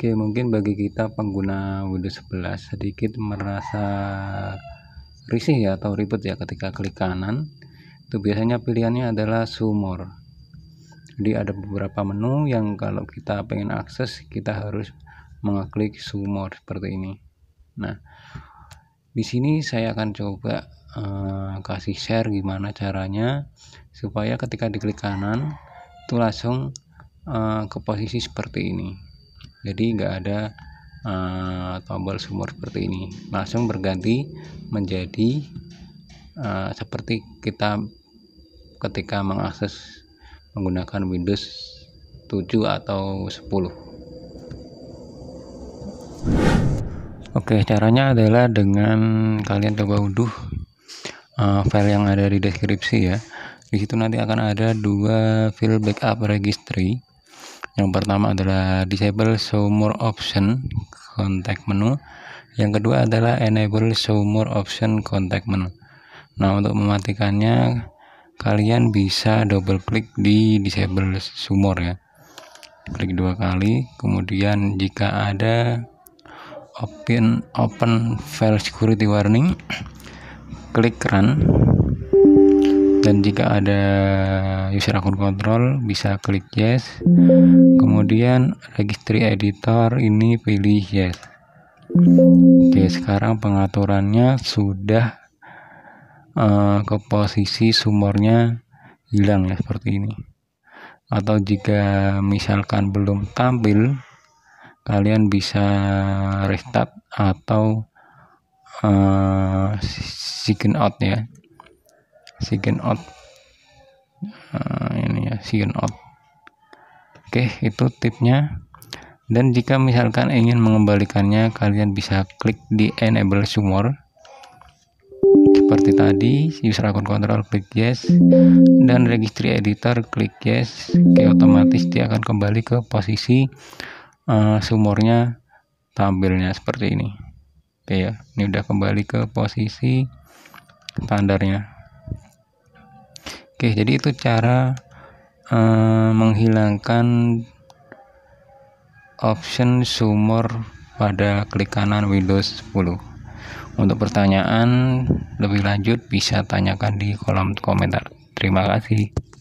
Oke, mungkin bagi kita pengguna Windows 11 sedikit merasa risih ya atau ribet ya ketika klik kanan. Itu biasanya pilihannya adalah Sumur. Jadi ada beberapa menu yang kalau kita pengen akses kita harus mengeklik Sumur seperti ini. Nah, di sini saya akan coba uh, kasih share gimana caranya supaya ketika diklik kanan itu langsung uh, ke posisi seperti ini jadi nggak ada uh, tombol sumur seperti ini langsung berganti menjadi uh, seperti kita ketika mengakses menggunakan Windows 7 atau 10 Oke caranya adalah dengan kalian coba unduh uh, eh, file yang ada di deskripsi ya di situ nanti akan ada dua file backup registry yang pertama adalah disable show more option context menu. Yang kedua adalah enable show more option context menu. Nah, untuk mematikannya kalian bisa double klik di disable show more ya. Klik dua kali, kemudian jika ada open open file security warning, klik run dan jika ada user akun kontrol bisa klik yes kemudian registry editor ini pilih yes oke sekarang pengaturannya sudah uh, ke posisi sumurnya hilang ya seperti ini atau jika misalkan belum tampil kalian bisa restart atau uh, sign out ya Sigen out, Nah, ini ya Sigen out. oke itu tipnya dan jika misalkan ingin mengembalikannya kalian bisa klik di enable sumor seperti tadi user akun control klik yes dan registry editor klik yes oke otomatis dia akan kembali ke posisi uh, eh, sumornya tampilnya seperti ini oke ya ini udah kembali ke posisi standarnya Oke, jadi itu cara uh, menghilangkan option sumur pada klik kanan Windows 10. Untuk pertanyaan lebih lanjut bisa tanyakan di kolom komentar. Terima kasih.